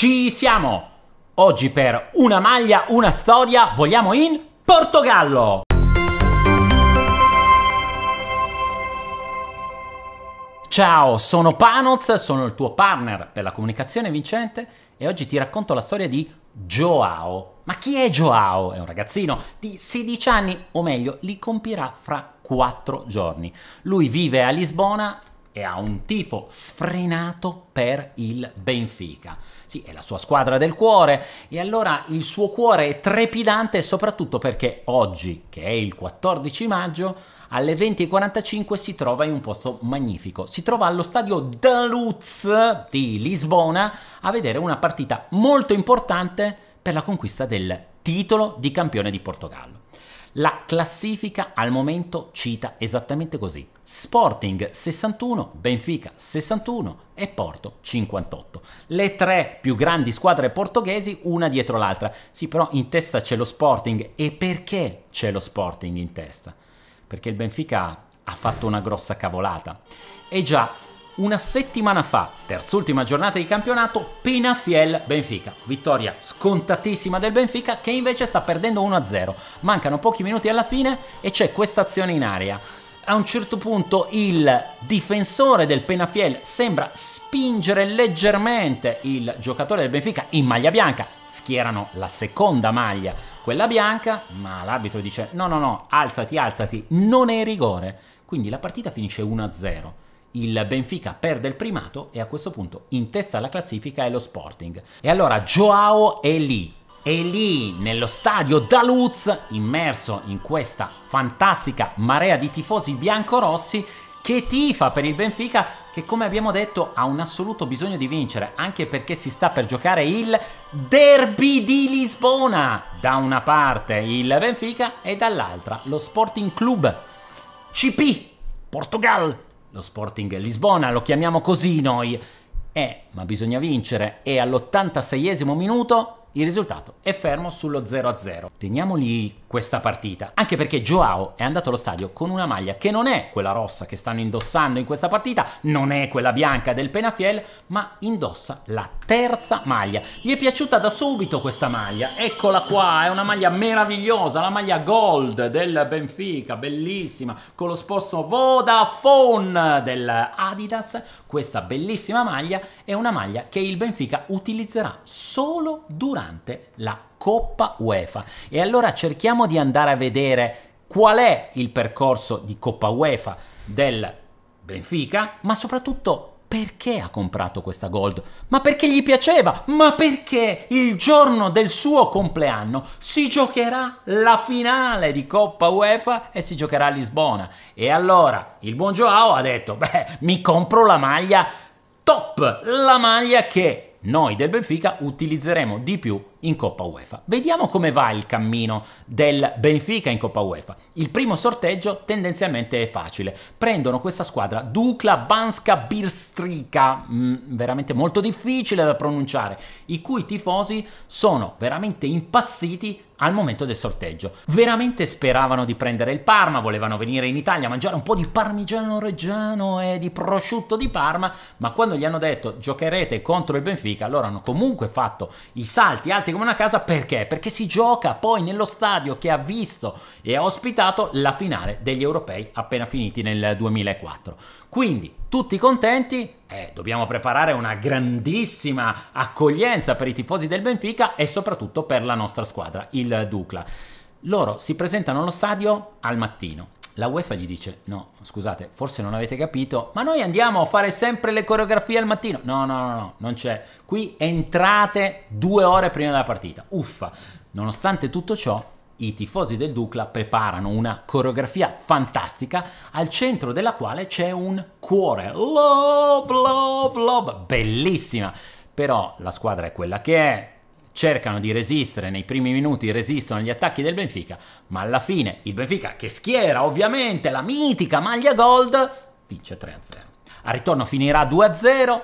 Ci siamo! Oggi per Una maglia, una storia, vogliamo in Portogallo! Ciao, sono Panoz, sono il tuo partner per la comunicazione vincente e oggi ti racconto la storia di Joao. Ma chi è Joao? È un ragazzino di 16 anni, o meglio, li compirà fra 4 giorni. Lui vive a Lisbona e ha un tifo sfrenato per il Benfica. Sì, è la sua squadra del cuore e allora il suo cuore è trepidante soprattutto perché oggi, che è il 14 maggio, alle 20.45 si trova in un posto magnifico. Si trova allo stadio Daluz di Lisbona a vedere una partita molto importante per la conquista del titolo di campione di Portogallo. La classifica al momento cita esattamente così. Sporting 61, Benfica 61 e Porto 58. Le tre più grandi squadre portoghesi una dietro l'altra. Sì, però in testa c'è lo Sporting e perché c'è lo Sporting in testa? Perché il Benfica ha fatto una grossa cavolata. E già una settimana fa, terz'ultima giornata di campionato, Penafiel Benfica. Vittoria scontatissima del Benfica che invece sta perdendo 1-0. Mancano pochi minuti alla fine e c'è questa azione in aria a un certo punto il difensore del Penafiel sembra spingere leggermente il giocatore del Benfica in maglia bianca, schierano la seconda maglia, quella bianca, ma l'arbitro dice no no no, alzati, alzati, non è rigore, quindi la partita finisce 1-0 il Benfica perde il primato e a questo punto in testa alla classifica è lo Sporting. E allora Joao è lì, è lì nello stadio Daluz, immerso in questa fantastica marea di tifosi biancorossi che tifa per il Benfica che come abbiamo detto ha un assoluto bisogno di vincere anche perché si sta per giocare il derby di Lisbona da una parte il Benfica e dall'altra lo Sporting Club CP Portogallo lo Sporting Lisbona, lo chiamiamo così noi. Eh, ma bisogna vincere e all'86esimo minuto il risultato è fermo sullo 0-0. Teniamoli questa partita, anche perché Joao è andato allo stadio con una maglia che non è quella rossa che stanno indossando in questa partita, non è quella bianca del Penafiel, ma indossa la terza maglia. Gli è piaciuta da subito questa maglia, eccola qua, è una maglia meravigliosa, la maglia gold del Benfica, bellissima, con lo sposto Vodafone dell'Adidas. Questa bellissima maglia è una maglia che il Benfica utilizzerà solo durante durante la Coppa UEFA. E allora cerchiamo di andare a vedere qual è il percorso di Coppa UEFA del Benfica, ma soprattutto perché ha comprato questa Gold? Ma perché gli piaceva? Ma perché il giorno del suo compleanno si giocherà la finale di Coppa UEFA e si giocherà a Lisbona. E allora il buon Joao ha detto, beh, mi compro la maglia top, la maglia che noi del Benfica utilizzeremo di più in Coppa UEFA. Vediamo come va il cammino del Benfica in Coppa UEFA. Il primo sorteggio tendenzialmente è facile. Prendono questa squadra Dukla Banska Birstrika, mm, veramente molto difficile da pronunciare, i cui tifosi sono veramente impazziti al momento del sorteggio. Veramente speravano di prendere il Parma, volevano venire in Italia a mangiare un po' di parmigiano reggiano e di prosciutto di Parma, ma quando gli hanno detto giocherete contro il Benfica, allora hanno comunque fatto i salti alti come una casa perché? Perché si gioca poi nello stadio che ha visto e ha ospitato la finale degli europei appena finiti nel 2004. Quindi tutti contenti, eh, dobbiamo preparare una grandissima accoglienza per i tifosi del Benfica e soprattutto per la nostra squadra, il Ducla. Loro si presentano allo stadio al mattino. La UEFA gli dice: No, scusate, forse non avete capito, ma noi andiamo a fare sempre le coreografie al mattino. No, no, no, no non c'è. Qui entrate due ore prima della partita. Uffa. Nonostante tutto ciò, i tifosi del Ducla preparano una coreografia fantastica al centro della quale c'è un cuore. Lob, lob, lob, bellissima! Però la squadra è quella che è, cercano di resistere nei primi minuti, resistono agli attacchi del Benfica, ma alla fine il Benfica, che schiera ovviamente la mitica maglia gold, vince 3-0. Al ritorno finirà 2-0,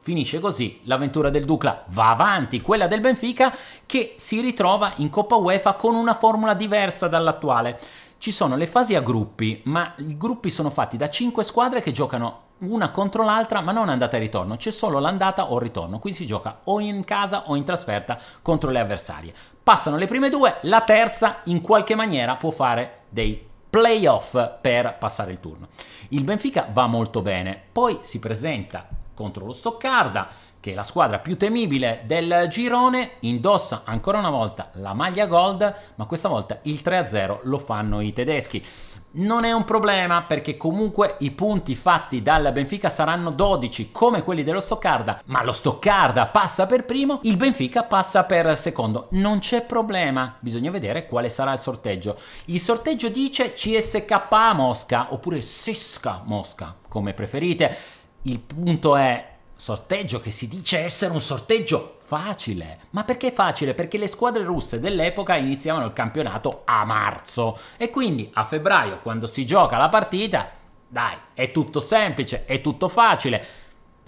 Finisce così l'avventura del Ducla, va avanti quella del Benfica che si ritrova in Coppa UEFA con una formula diversa dall'attuale. Ci sono le fasi a gruppi, ma i gruppi sono fatti da 5 squadre che giocano una contro l'altra, ma non andata e ritorno, c'è solo l'andata o il ritorno, qui si gioca o in casa o in trasferta contro le avversarie. Passano le prime due, la terza in qualche maniera può fare dei playoff per passare il turno. Il Benfica va molto bene, poi si presenta contro lo Stoccarda, che è la squadra più temibile del girone, indossa ancora una volta la maglia gold, ma questa volta il 3-0 lo fanno i tedeschi. Non è un problema perché comunque i punti fatti dal Benfica saranno 12 come quelli dello Stoccarda, ma lo Stoccarda passa per primo, il Benfica passa per secondo. Non c'è problema, bisogna vedere quale sarà il sorteggio. Il sorteggio dice CSKA Mosca oppure Sesca Mosca, come preferite. Il punto è sorteggio che si dice essere un sorteggio facile. Ma perché facile? Perché le squadre russe dell'epoca iniziavano il campionato a marzo e quindi a febbraio quando si gioca la partita, dai, è tutto semplice, è tutto facile.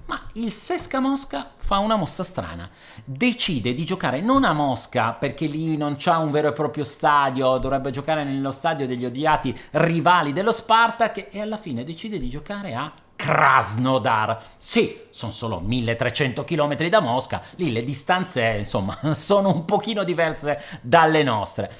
Ma il Sesca Mosca fa una mossa strana. Decide di giocare non a Mosca perché lì non c'è un vero e proprio stadio, dovrebbe giocare nello stadio degli odiati rivali dello Spartak e alla fine decide di giocare a Krasnodar. Sì, sono solo 1300 km da Mosca, lì le distanze, insomma, sono un pochino diverse dalle nostre.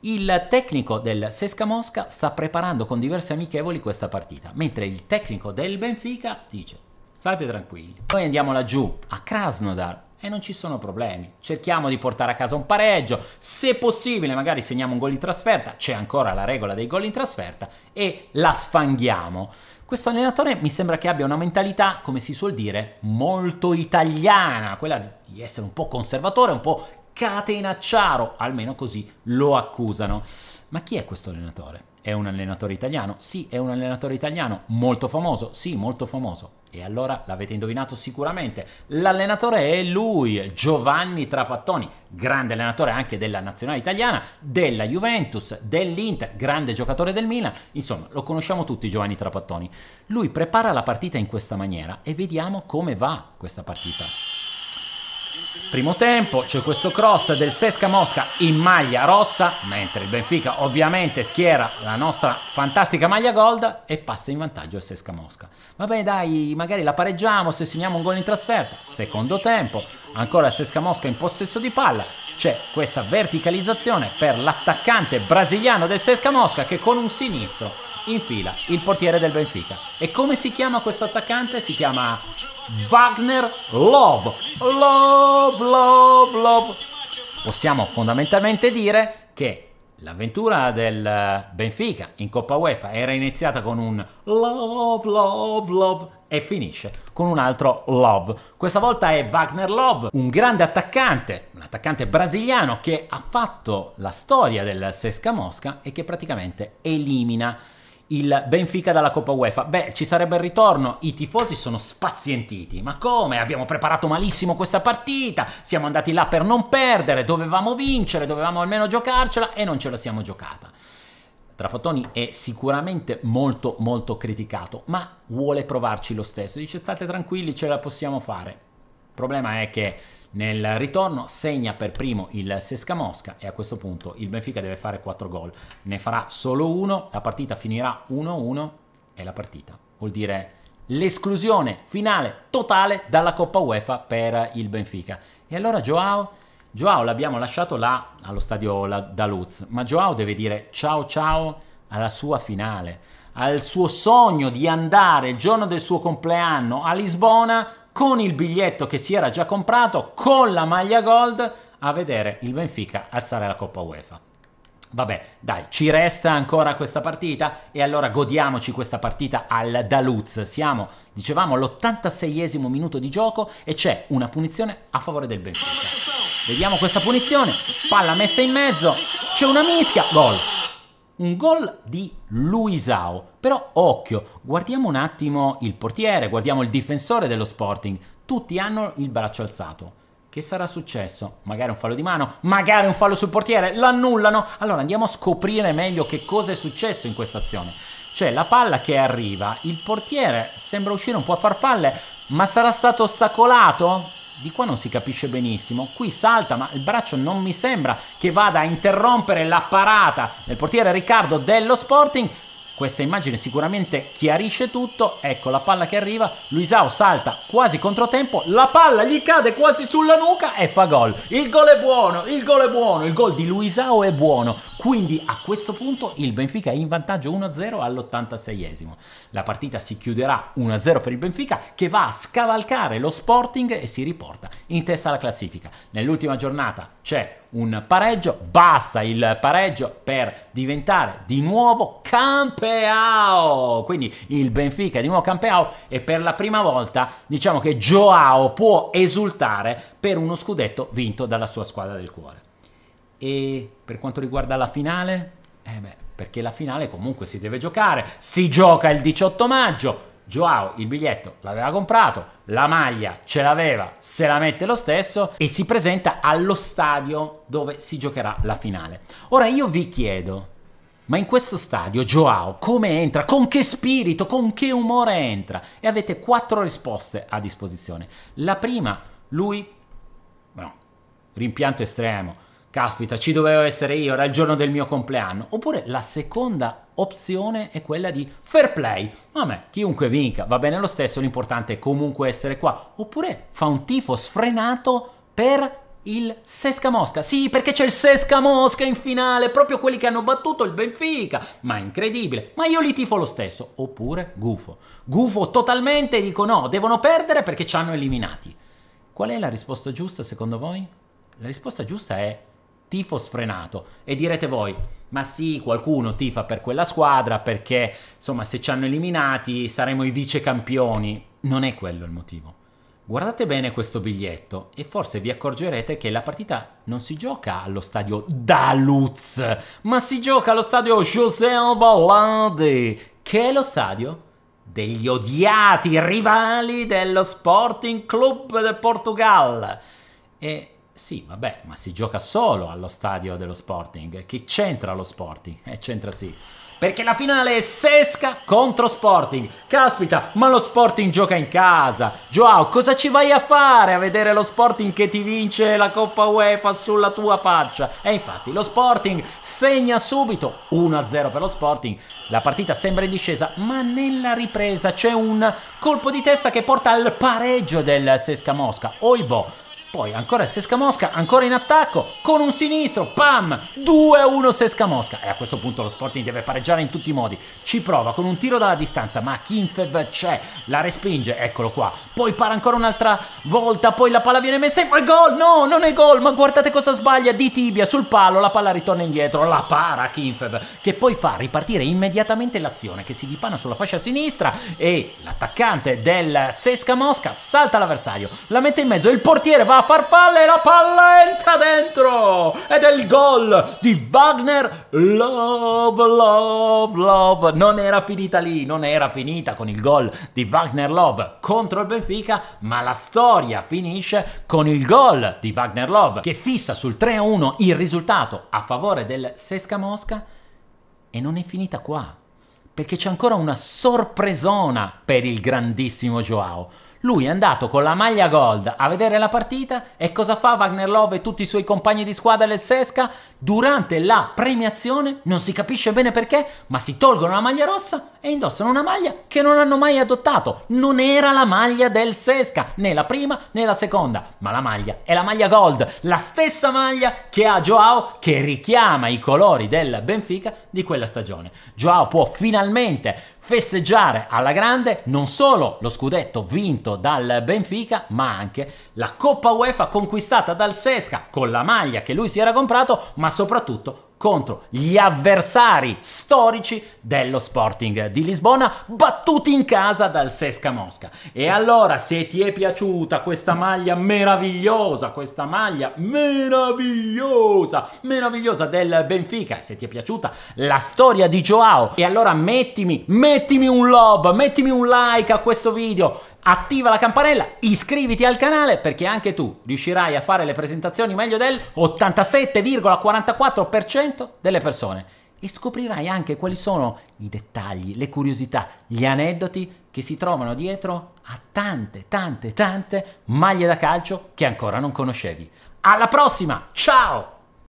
Il tecnico del Sesca Mosca sta preparando con diverse amichevoli questa partita, mentre il tecnico del Benfica dice: State tranquilli, noi andiamo laggiù a Krasnodar e non ci sono problemi. Cerchiamo di portare a casa un pareggio, se possibile magari segniamo un gol in trasferta, c'è ancora la regola dei gol in trasferta e la sfanghiamo. Questo allenatore mi sembra che abbia una mentalità, come si suol dire, molto italiana, quella di essere un po' conservatore, un po' catenacciaro, almeno così lo accusano. Ma chi è questo allenatore? È un allenatore italiano? Sì, è un allenatore italiano. Molto famoso? Sì, molto famoso. E allora l'avete indovinato sicuramente. L'allenatore è lui, Giovanni Trapattoni, grande allenatore anche della nazionale italiana, della Juventus, dell'Inter, grande giocatore del Milan. Insomma, lo conosciamo tutti Giovanni Trapattoni. Lui prepara la partita in questa maniera e vediamo come va questa partita. Primo tempo c'è questo cross del Sesca Mosca in maglia rossa, mentre il Benfica ovviamente schiera la nostra fantastica maglia gold e passa in vantaggio il Sesca Mosca. Vabbè dai, magari la pareggiamo se segniamo un gol in trasferta. Secondo tempo, ancora il Sesca Mosca in possesso di palla, c'è questa verticalizzazione per l'attaccante brasiliano del Sesca Mosca che con un sinistro in fila, il portiere del Benfica. E come si chiama questo attaccante? Si chiama Wagner Love. Love, Love, Love. Possiamo fondamentalmente dire che l'avventura del Benfica in Coppa UEFA era iniziata con un Love, Love, Love e finisce con un altro Love. Questa volta è Wagner Love, un grande attaccante, un attaccante brasiliano che ha fatto la storia del Sesca Mosca e che praticamente elimina il Benfica dalla Coppa UEFA. Beh, ci sarebbe il ritorno, i tifosi sono spazientiti. Ma come? Abbiamo preparato malissimo questa partita, siamo andati là per non perdere, dovevamo vincere, dovevamo almeno giocarcela e non ce la siamo giocata. Trapattoni è sicuramente molto molto criticato, ma vuole provarci lo stesso. Dice state tranquilli, ce la possiamo fare. Il problema è che nel ritorno segna per primo il Sesca Mosca e a questo punto il Benfica deve fare 4 gol. Ne farà solo uno, la partita finirà 1-1 e la partita vuol dire l'esclusione finale totale dalla Coppa UEFA per il Benfica. E allora Joao, Joao l'abbiamo lasciato là allo stadio da Luz, ma Joao deve dire ciao ciao alla sua finale, al suo sogno di andare il giorno del suo compleanno a Lisbona con il biglietto che si era già comprato, con la maglia gold, a vedere il Benfica alzare la Coppa UEFA. Vabbè, dai, ci resta ancora questa partita e allora godiamoci questa partita al Daluz. Siamo, dicevamo, all'86esimo minuto di gioco e c'è una punizione a favore del Benfica. Vediamo questa punizione, palla messa in mezzo, c'è una mischia, gol un gol di Luisao. Però occhio, guardiamo un attimo il portiere, guardiamo il difensore dello Sporting. Tutti hanno il braccio alzato. Che sarà successo? Magari un fallo di mano, magari un fallo sul portiere, l'annullano. Allora andiamo a scoprire meglio che cosa è successo in questa azione. C'è la palla che arriva, il portiere sembra uscire un po' a farfalle, ma sarà stato ostacolato? Di qua non si capisce benissimo. Qui salta, ma il braccio non mi sembra che vada a interrompere la parata del portiere Riccardo dello Sporting. Questa immagine sicuramente chiarisce tutto. Ecco la palla che arriva. Luisao salta quasi controtempo. La palla gli cade quasi sulla nuca e fa gol. Il gol è buono, il gol è buono. Il gol di Luisao è buono. Quindi a questo punto il Benfica è in vantaggio 1-0 all'86esimo. La partita si chiuderà 1-0 per il Benfica che va a scavalcare lo Sporting e si riporta in testa alla classifica. Nell'ultima giornata c'è un pareggio, basta il pareggio per diventare di nuovo campeão. Quindi il Benfica è di nuovo campeão e per la prima volta diciamo che Joao può esultare per uno scudetto vinto dalla sua squadra del cuore. E per quanto riguarda la finale? Eh beh, perché la finale comunque si deve giocare, si gioca il 18 maggio. Joao il biglietto l'aveva comprato, la maglia ce l'aveva, se la mette lo stesso e si presenta allo stadio dove si giocherà la finale. Ora io vi chiedo, ma in questo stadio Joao come entra? Con che spirito? Con che umore entra? E avete quattro risposte a disposizione. La prima, lui, no, rimpianto estremo, caspita, ci dovevo essere io, era il giorno del mio compleanno. Oppure la seconda opzione è quella di fair play. Vabbè, chiunque vinca, va bene lo stesso, l'importante è comunque essere qua. Oppure fa un tifo sfrenato per il Sesca Mosca. Sì, perché c'è il Sesca Mosca in finale, proprio quelli che hanno battuto il Benfica. Ma è incredibile, ma io li tifo lo stesso. Oppure gufo. Gufo totalmente e dico no, devono perdere perché ci hanno eliminati. Qual è la risposta giusta secondo voi? La risposta giusta è tifo sfrenato. E direte voi, ma sì, qualcuno tifa per quella squadra perché, insomma, se ci hanno eliminati saremo i vice campioni. Non è quello il motivo. Guardate bene questo biglietto e forse vi accorgerete che la partita non si gioca allo stadio Daluz, ma si gioca allo stadio José Albalade, che è lo stadio degli odiati rivali dello Sporting Club del Portugal. E sì, vabbè, ma si gioca solo allo stadio dello Sporting. Che c'entra lo Sporting? Eh, c'entra sì. Perché la finale è Sesca contro Sporting. Caspita, ma lo Sporting gioca in casa. Joao, cosa ci vai a fare a vedere lo Sporting che ti vince la Coppa UEFA sulla tua faccia? E infatti lo Sporting segna subito 1-0 per lo Sporting. La partita sembra in discesa, ma nella ripresa c'è un colpo di testa che porta al pareggio del Sesca Mosca. Oibo, poi ancora Sesca Mosca, ancora in attacco, con un sinistro, pam, 2-1 Sesca Mosca. E a questo punto lo Sporting deve pareggiare in tutti i modi. Ci prova con un tiro dalla distanza, ma Kinfev c'è, la respinge, eccolo qua. Poi para ancora un'altra volta, poi la palla viene messa in gol, gol, no, non è gol, ma guardate cosa sbaglia, di tibia sul palo, la palla ritorna indietro, la para Kinfev, che poi fa ripartire immediatamente l'azione, che si dipana sulla fascia sinistra e l'attaccante del Sesca Mosca salta l'avversario, la mette in mezzo, il portiere va la farfalla e la palla entra dentro ed è il gol di Wagner Love, Love, Love. Non era finita lì, non era finita con il gol di Wagner Love contro il Benfica, ma la storia finisce con il gol di Wagner Love che fissa sul 3-1 il risultato a favore del Sesca Mosca e non è finita qua perché c'è ancora una sorpresona per il grandissimo Joao. Lui è andato con la maglia gold a vedere la partita e cosa fa Wagner Love e tutti i suoi compagni di squadra del Sesca? Durante la premiazione, non si capisce bene perché, ma si tolgono la maglia rossa e indossano una maglia che non hanno mai adottato. Non era la maglia del Sesca, né la prima né la seconda, ma la maglia è la maglia gold, la stessa maglia che ha Joao che richiama i colori del Benfica di quella stagione. Joao può finalmente festeggiare alla grande non solo lo scudetto vinto dal Benfica, ma anche la Coppa UEFA conquistata dal Sesca con la maglia che lui si era comprato, ma soprattutto contro gli avversari storici dello Sporting di Lisbona, battuti in casa dal Sesca Mosca. E allora, se ti è piaciuta questa maglia meravigliosa, questa maglia meravigliosa, meravigliosa del Benfica, se ti è piaciuta la storia di Joao, e allora mettimi, mettimi un love, mettimi un like a questo video, attiva la campanella, iscriviti al canale perché anche tu riuscirai a fare le presentazioni meglio del 87,44% delle persone e scoprirai anche quali sono i dettagli, le curiosità, gli aneddoti che si trovano dietro a tante, tante, tante maglie da calcio che ancora non conoscevi. Alla prossima, ciao!